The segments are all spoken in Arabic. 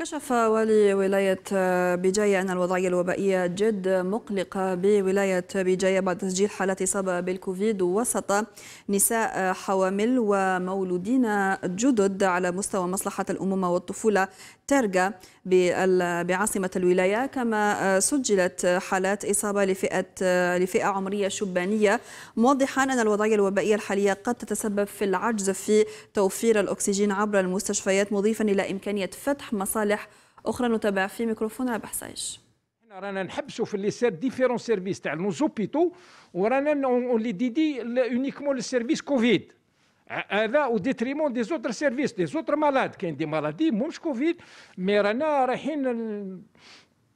كشف والي ولاية بجاية أن الوضعية الوبائية جد مقلقة بولاية بجاية بعد تسجيل حالات إصابة بالكوفيد وسط نساء حوامل ومولودين جدد على مستوى مصلحة الأمومة والطفولة ترجى بعاصمة الولاية كما سجلت حالات إصابة لفئة لفئة عمرية شبانية موضحا أن الوضعية الوبائية الحالية قد تتسبب في العجز في توفير الأكسجين عبر المستشفيات مضيفا إلى إمكانية فتح مصالح مصالح اخرى نتابع في ميكروفون رابح سايش رانا نحبسوا في لي سير ديفيرون سيرفيس تاع لو زوبيتو ورانا اون لي ديدي اونيكمون للسيرفيس كوفيد هذا او ديتريمون دي زوتر سيرفيس دي زوتر مالاد كاين دي مالادي مش كوفيد مي رانا رايحين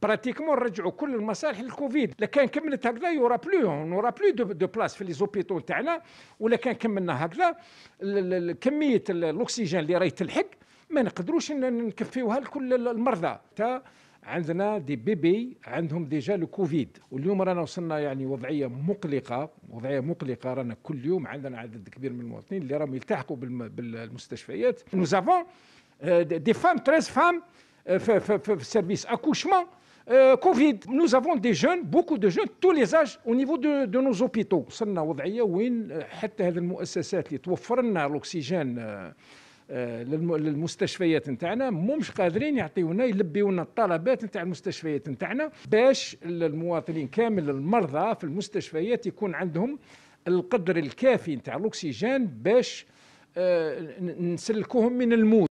براتيكمون نرجعوا كل المصالح للكوفيد لا كان كملت هكذا يورا بلو نورا بلو دو, دو بلاس في لي زوبيتو تاعنا ولا كان كملنا هكذا كميه الاكسجين اللي راهي تلحق ما نقدروش نكفيوها لكل المرضى تا عندنا دي بيبي عندهم ديجا لو كوفيد واليوم رانا وصلنا يعني وضعيه مقلقه وضعيه مقلقه رانا كل يوم عندنا عدد كبير من المواطنين اللي راهم يلتحقوا بالمستشفيات نو زافون دي فام 13 فام في, في, في سيرفيس اكوشمون كوفيد نو زافون دي جون بوكو دو جون تو لي زاج او نيفو دو دو نو زوبيتو وصلنا وضعيه وين euh, حتى هذه المؤسسات اللي توفر لنا الاكسجين آه، للمستشفيات نتاعنا مش قادرين يعطيونا يلبيونا الطلبات نتاع المستشفيات نتاعنا باش المواطنين كامل المرضى في المستشفيات يكون عندهم القدر الكافي نتاع الاكسجين باش آه، نسلكوهم من الموت